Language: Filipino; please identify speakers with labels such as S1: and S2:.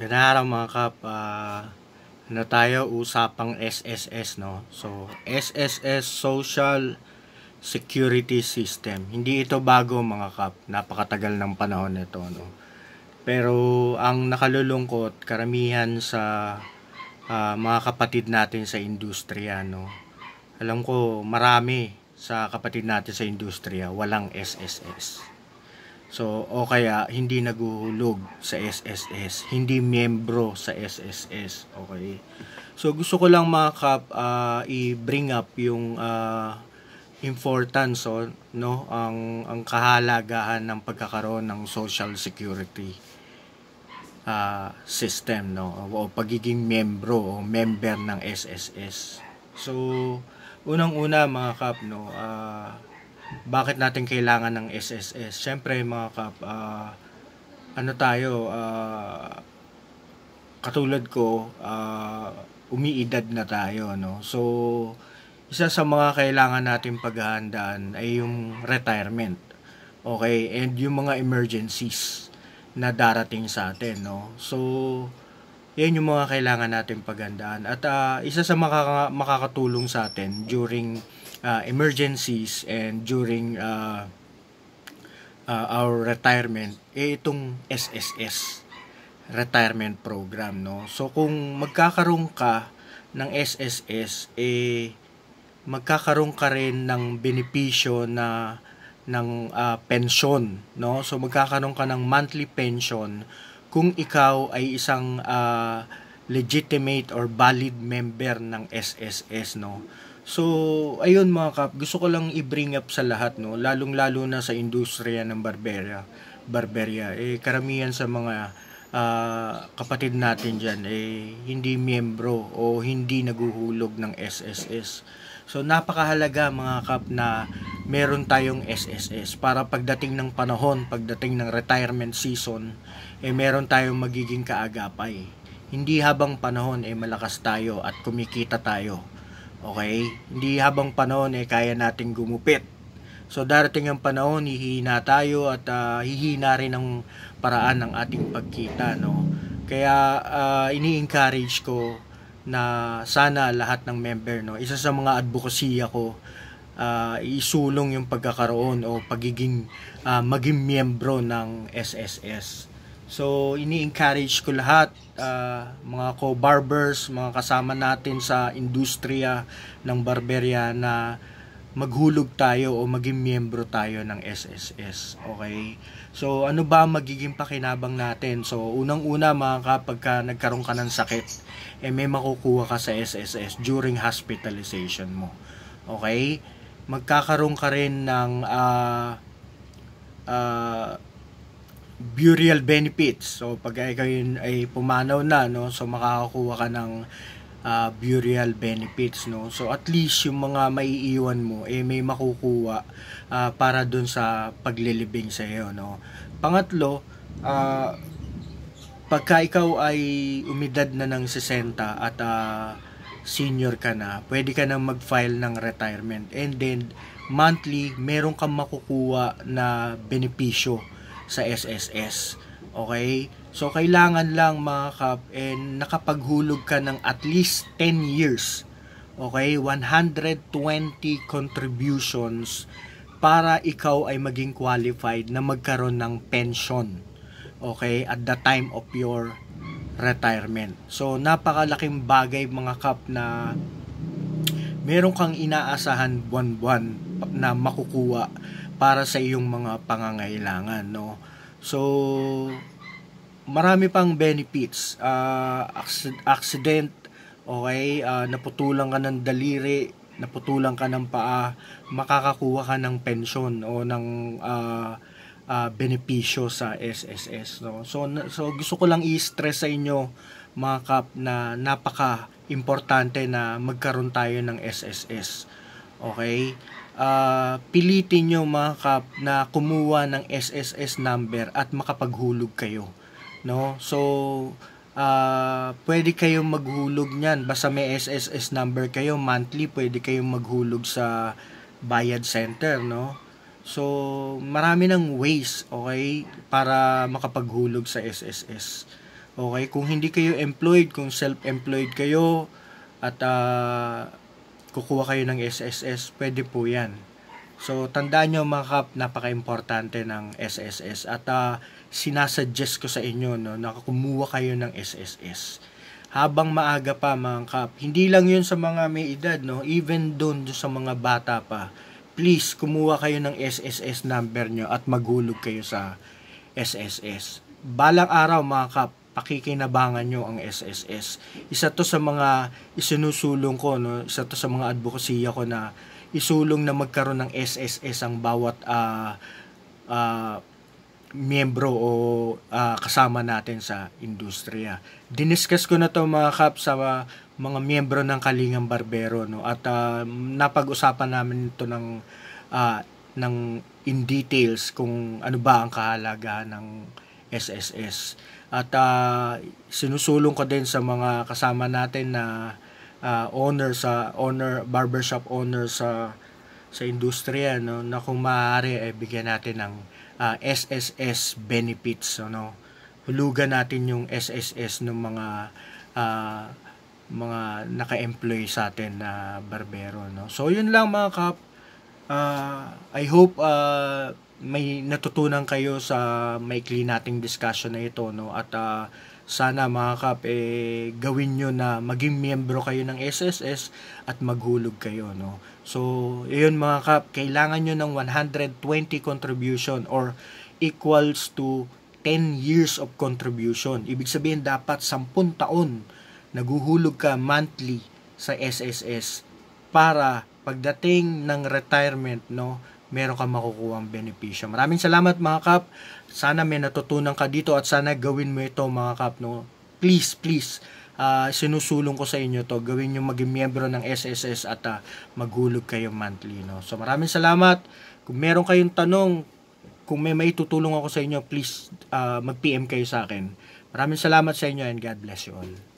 S1: Ganda araw mga kap. Uh, ano tayo? Usapang SSS, no? So, SSS Social Security System. Hindi ito bago mga kap. Napakatagal ng panahon nito, no? Pero, ang nakalulungkot, karamihan sa uh, mga kapatid natin sa industriya, no? Alam ko, marami sa kapatid natin sa industriya, walang SSS. So, o kaya hindi naguhulog sa SSS, hindi miyembro sa SSS, okay? So, gusto ko lang mga kap uh, i-bring up yung uh, importance o, oh, no, ang ang kahalagahan ng pagkakaroon ng social security uh, system, no, o pagiging miyembro o member ng SSS. So, unang-una mga kap, no, uh, bakit natin kailangan ng SSS? Siyempre mga kap, uh, ano tayo, uh, katulad ko, uh, umiidad na tayo. No? So, isa sa mga kailangan natin paghahandaan ay yung retirement. Okay, and yung mga emergencies na darating sa atin, no? So, yan yung mga kailangan natin paghandaan. At uh, isa sa makaka- makakatulong sa atin during uh, emergencies and during uh, uh, our retirement eh itong SSS retirement program no so kung magkakaroon ka ng SSS eh magkakaroon ka rin ng benepisyo na ng uh, pension no so magkakaroon ka ng monthly pension kung ikaw ay isang uh, legitimate or valid member ng SSS no So, ayun mga kap, gusto ko lang i-bring up sa lahat, no? Lalong-lalo na sa industriya ng barberia. Barberia, eh, karamihan sa mga uh, kapatid natin dyan, eh, hindi miyembro o hindi naguhulog ng SSS. So, napakahalaga mga kap na meron tayong SSS para pagdating ng panahon, pagdating ng retirement season, eh, meron tayong magiging kaagapay. Hindi habang panahon, eh, malakas tayo at kumikita tayo Okay? Hindi habang panahon eh kaya nating gumupit. So darating ang panahon, hihina tayo at uh, hihina rin ang paraan ng ating pagkita, no? Kaya uh, ini-encourage ko na sana lahat ng member, no? Isa sa mga advocacy ko uh, isulong yung pagkakaroon o pagiging uh, maging miyembro ng SSS. So, ini-encourage ko lahat, uh, mga co-barbers, mga kasama natin sa industriya ng barberya na maghulog tayo o maging miyembro tayo ng SSS. Okay? So, ano ba magiging pakinabang natin? So, unang-una mga kapag ka nagkaroon ka ng sakit, eh may makukuha ka sa SSS during hospitalization mo. Okay? Magkakaroon ka rin ng uh, uh, burial benefits. So pag ikaw ay pumanaw na no, so makakakuha ka ng uh, burial benefits no. So at least yung mga maiiwan mo eh may makukuha uh, para doon sa paglilibing sa iyo no. Pangatlo, uh, pagka ikaw ay umidad na ng 60 at uh, senior ka na, pwede ka nang mag-file ng retirement. And then, monthly, meron kang makukuha na benepisyo sa SSS. Okay? So, kailangan lang mga kap, and eh, nakapaghulog ka ng at least 10 years. Okay? 120 contributions para ikaw ay maging qualified na magkaroon ng pension. Okay? At the time of your retirement. So, napakalaking bagay mga kap na meron kang inaasahan buwan-buwan na makukuha para sa iyong mga pangangailangan no so marami pang benefits uh, accident okay uh, naputulan ka ng daliri naputulan ka ng paa makakakuha ka ng pension o ng uh, uh, benepisyo sa SSS no so so gusto ko lang i-stress sa inyo mga kap na napaka importante na magkaroon tayo ng SSS okay uh, pilitin nyo mga kap na kumuha ng SSS number at makapaghulog kayo. No? So, uh, pwede kayong maghulog niyan. Basta may SSS number kayo, monthly, pwede kayong maghulog sa bayad center, no? So, marami ng ways, okay, para makapaghulog sa SSS. Okay, kung hindi kayo employed, kung self-employed kayo, at uh, kukuha kayo ng SSS, pwede po yan. So, tandaan nyo mga kap, napaka-importante ng SSS. At uh, sinasuggest ko sa inyo no, na kumuha kayo ng SSS. Habang maaga pa mga kap, hindi lang yun sa mga may edad, no? even doon sa mga bata pa. Please, kumuha kayo ng SSS number nyo at maghulog kayo sa SSS. Balang araw mga kap, pakikinabangan nyo ang SSS. Isa to sa mga isinusulong ko, no? isa to sa mga advokasya ko na isulong na magkaroon ng SSS ang bawat uh, uh, miyembro o uh, kasama natin sa industriya. Diniscuss ko na to mga kap sa uh, mga miyembro ng Kalingang Barbero no at uh, napag-usapan namin ito ng uh, ng in details kung ano ba ang kahalaga ng SSS. At uh, sinusulong ko din sa mga kasama natin na uh, owner sa owner barbershop owner sa sa industriya no na kung maaari ay eh, bigyan natin ng uh, ah, SSS benefits ano hulugan natin yung SSS ng mga uh, mga naka-employ sa atin na uh, barbero no so yun lang mga kap uh, I hope uh, may natutunan kayo sa maikli nating discussion na ito no at uh, sana mga kap eh, gawin nyo na maging miyembro kayo ng SSS at maghulog kayo no so yun mga kap kailangan nyo ng 120 contribution or equals to 10 years of contribution ibig sabihin dapat 10 taon naguhulog ka monthly sa SSS para pagdating ng retirement no meron kang makukuha ang benepisyo. Maraming salamat mga kap. Sana may natutunan ka dito at sana gawin mo ito mga kap. No? Please, please. Uh, sinusulong ko sa inyo to gawin nyo maging miyembro ng SSS at uh, ah, maghulog kayo monthly no? so maraming salamat kung meron kayong tanong kung may maitutulong ako sa inyo please uh, ah, mag PM kayo sa akin maraming salamat sa inyo and God bless you all